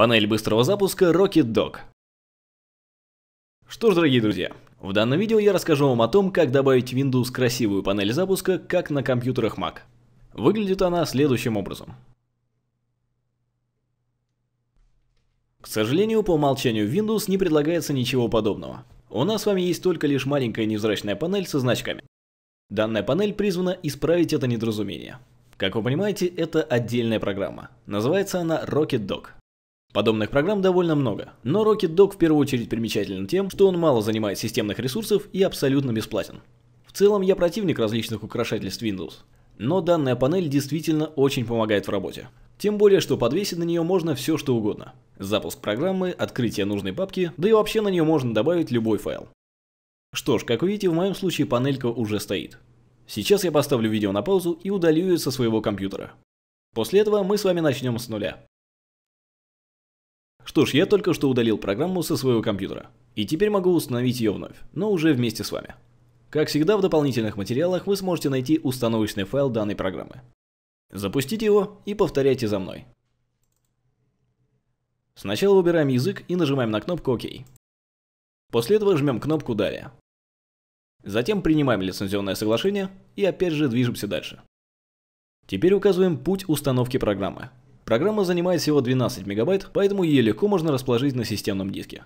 Панель быстрого запуска Rocket Dog. Что ж, дорогие друзья, в данном видео я расскажу вам о том, как добавить в Windows красивую панель запуска, как на компьютерах Mac. Выглядит она следующим образом. К сожалению, по умолчанию Windows не предлагается ничего подобного. У нас с вами есть только лишь маленькая невзрачная панель со значками. Данная панель призвана исправить это недоразумение. Как вы понимаете, это отдельная программа. Называется она Rocket Dog. Подобных программ довольно много, но Rocket Dog в первую очередь примечателен тем, что он мало занимает системных ресурсов и абсолютно бесплатен. В целом я противник различных украшательств Windows, но данная панель действительно очень помогает в работе. Тем более, что подвесить на нее можно все что угодно. Запуск программы, открытие нужной папки, да и вообще на нее можно добавить любой файл. Что ж, как видите, в моем случае панелька уже стоит. Сейчас я поставлю видео на паузу и удалю ее со своего компьютера. После этого мы с вами начнем с нуля. Что ж, я только что удалил программу со своего компьютера, и теперь могу установить ее вновь, но уже вместе с вами. Как всегда, в дополнительных материалах вы сможете найти установочный файл данной программы. Запустите его и повторяйте за мной. Сначала выбираем язык и нажимаем на кнопку «Ок». После этого жмем кнопку «Далее». Затем принимаем лицензионное соглашение и опять же движемся дальше. Теперь указываем путь установки программы. Программа занимает всего 12 мегабайт, поэтому ее легко можно расположить на системном диске.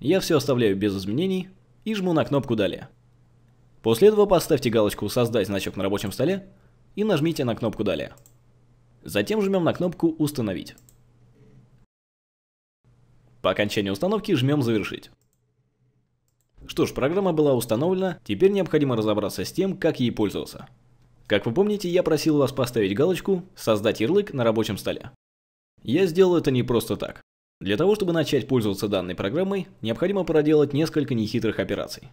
Я все оставляю без изменений и жму на кнопку «Далее». После этого поставьте галочку «Создать значок на рабочем столе» и нажмите на кнопку «Далее». Затем жмем на кнопку «Установить». По окончании установки жмем «Завершить». Что ж, программа была установлена, теперь необходимо разобраться с тем, как ей пользоваться. Как вы помните, я просил вас поставить галочку «Создать ярлык на рабочем столе». Я сделал это не просто так. Для того, чтобы начать пользоваться данной программой, необходимо проделать несколько нехитрых операций.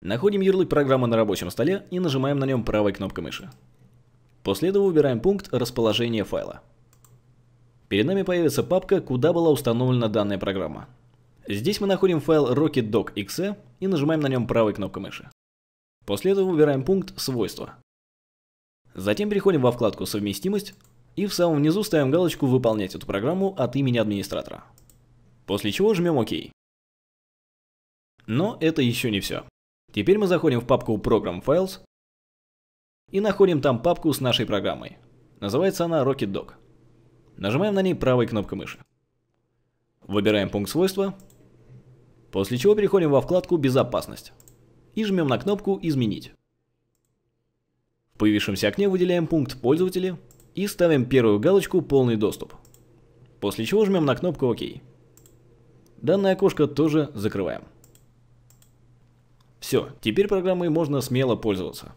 Находим ярлык программы на рабочем столе и нажимаем на нем правой кнопкой мыши. После этого выбираем пункт «Расположение файла». Перед нами появится папка, куда была установлена данная программа. Здесь мы находим файл rocketdoc.exe и нажимаем на нем правой кнопкой мыши. После этого выбираем пункт «Свойства». Затем переходим во вкладку «Совместимость» И в самом низу ставим галочку «Выполнять эту программу от имени администратора». После чего жмем «Ок». Но это еще не все. Теперь мы заходим в папку Program Files и находим там папку с нашей программой. Называется она RocketDoc. Нажимаем на ней правой кнопкой мыши. Выбираем пункт свойства, после чего переходим во вкладку «Безопасность» и жмем на кнопку «Изменить». В появившемся окне выделяем пункт «Пользователи», и ставим первую галочку «Полный доступ». После чего жмем на кнопку «Ок». Данное окошко тоже закрываем. Все, теперь программой можно смело пользоваться.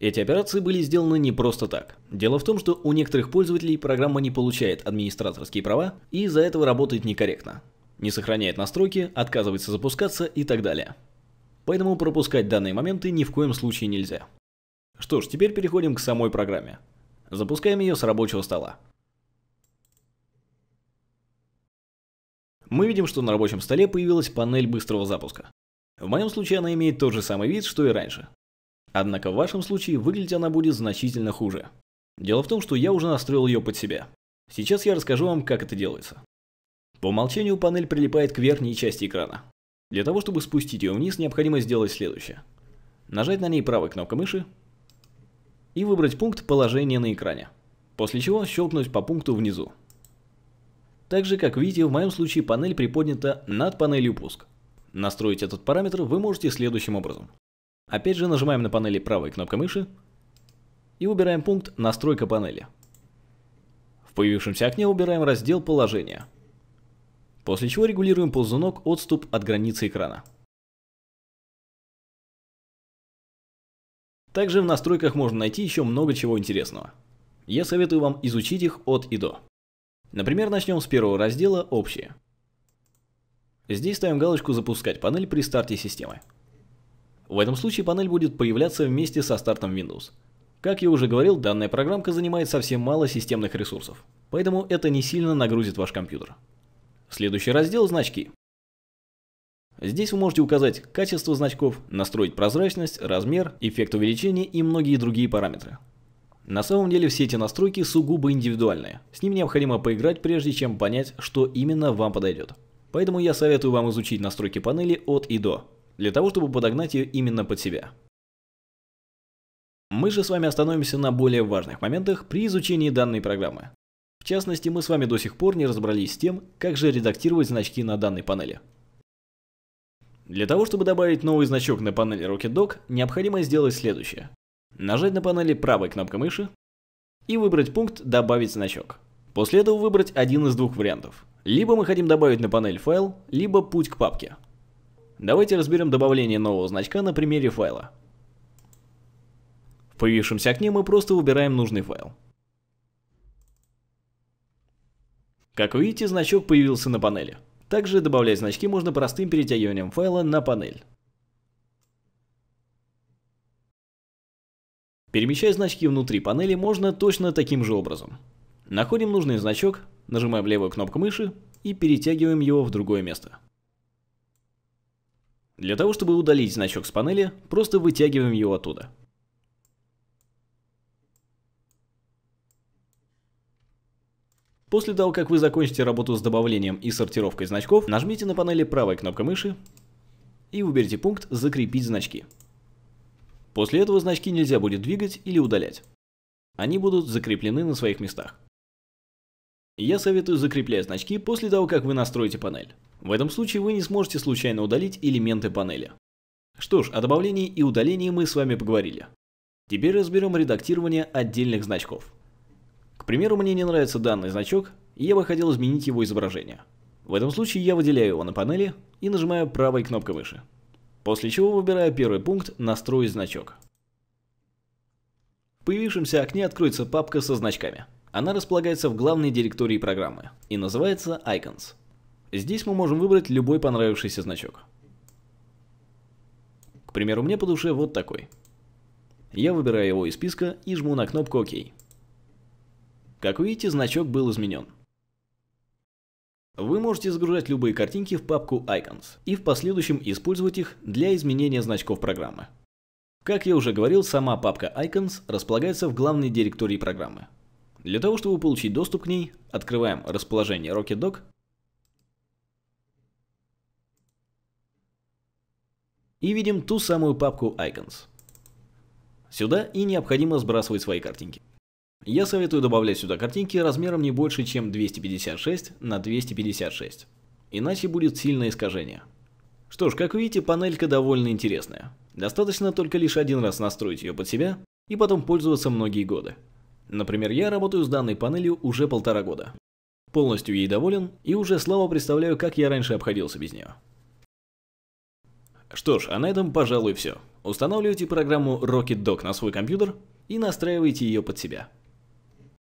Эти операции были сделаны не просто так. Дело в том, что у некоторых пользователей программа не получает администраторские права и из-за этого работает некорректно. Не сохраняет настройки, отказывается запускаться и так далее. Поэтому пропускать данные моменты ни в коем случае нельзя. Что ж, теперь переходим к самой программе. Запускаем ее с рабочего стола. Мы видим, что на рабочем столе появилась панель быстрого запуска. В моем случае она имеет тот же самый вид, что и раньше. Однако в вашем случае выглядеть она будет значительно хуже. Дело в том, что я уже настроил ее под себя. Сейчас я расскажу вам, как это делается. По умолчанию панель прилипает к верхней части экрана. Для того, чтобы спустить ее вниз, необходимо сделать следующее. Нажать на ней правой кнопкой мыши и выбрать пункт положения на экране, после чего щелкнуть по пункту внизу. Также, как видите, в моем случае панель приподнята над панелью пуск. Настроить этот параметр вы можете следующим образом. Опять же нажимаем на панели правой кнопкой мыши и выбираем пункт «Настройка панели». В появившемся окне выбираем раздел «Положение», после чего регулируем ползунок «Отступ от границы экрана». Также в настройках можно найти еще много чего интересного. Я советую вам изучить их от и до. Например, начнем с первого раздела «Общие». Здесь ставим галочку «Запускать панель при старте системы». В этом случае панель будет появляться вместе со стартом Windows. Как я уже говорил, данная программка занимает совсем мало системных ресурсов, поэтому это не сильно нагрузит ваш компьютер. Следующий раздел – значки. Здесь вы можете указать качество значков, настроить прозрачность, размер, эффект увеличения и многие другие параметры. На самом деле все эти настройки сугубо индивидуальные, с ними необходимо поиграть прежде чем понять, что именно вам подойдет. Поэтому я советую вам изучить настройки панели от и до, для того чтобы подогнать ее именно под себя. Мы же с вами остановимся на более важных моментах при изучении данной программы. В частности, мы с вами до сих пор не разобрались с тем, как же редактировать значки на данной панели. Для того, чтобы добавить новый значок на панели Rocket Dog, необходимо сделать следующее. Нажать на панели правой кнопкой мыши и выбрать пункт «Добавить значок». После этого выбрать один из двух вариантов. Либо мы хотим добавить на панель файл, либо путь к папке. Давайте разберем добавление нового значка на примере файла. В появившемся окне мы просто выбираем нужный файл. Как видите, значок появился на панели. Также добавлять значки можно простым перетягиванием файла на панель. Перемещать значки внутри панели можно точно таким же образом. Находим нужный значок, нажимаем левую кнопку мыши и перетягиваем его в другое место. Для того, чтобы удалить значок с панели, просто вытягиваем его оттуда. После того, как вы закончите работу с добавлением и сортировкой значков, нажмите на панели правой кнопкой мыши и выберите пункт «Закрепить значки». После этого значки нельзя будет двигать или удалять. Они будут закреплены на своих местах. Я советую закреплять значки после того, как вы настроите панель. В этом случае вы не сможете случайно удалить элементы панели. Что ж, о добавлении и удалении мы с вами поговорили. Теперь разберем редактирование отдельных значков примеру, мне не нравится данный значок, и я бы хотел изменить его изображение. В этом случае я выделяю его на панели и нажимаю правой кнопкой мыши. После чего выбираю первый пункт «Настроить значок». В появившемся окне откроется папка со значками. Она располагается в главной директории программы и называется Icons. Здесь мы можем выбрать любой понравившийся значок. К примеру, мне по душе вот такой. Я выбираю его из списка и жму на кнопку «Ок». Как видите, значок был изменен. Вы можете загружать любые картинки в папку Icons и в последующем использовать их для изменения значков программы. Как я уже говорил, сама папка Icons располагается в главной директории программы. Для того, чтобы получить доступ к ней, открываем расположение RocketDock и видим ту самую папку Icons. Сюда и необходимо сбрасывать свои картинки. Я советую добавлять сюда картинки размером не больше, чем 256 на 256. Иначе будет сильное искажение. Что ж, как видите, панелька довольно интересная. Достаточно только лишь один раз настроить ее под себя и потом пользоваться многие годы. Например, я работаю с данной панелью уже полтора года. Полностью ей доволен и уже слабо представляю, как я раньше обходился без нее. Что ж, а на этом, пожалуй, все. Устанавливайте программу Rocket Dog на свой компьютер и настраивайте ее под себя.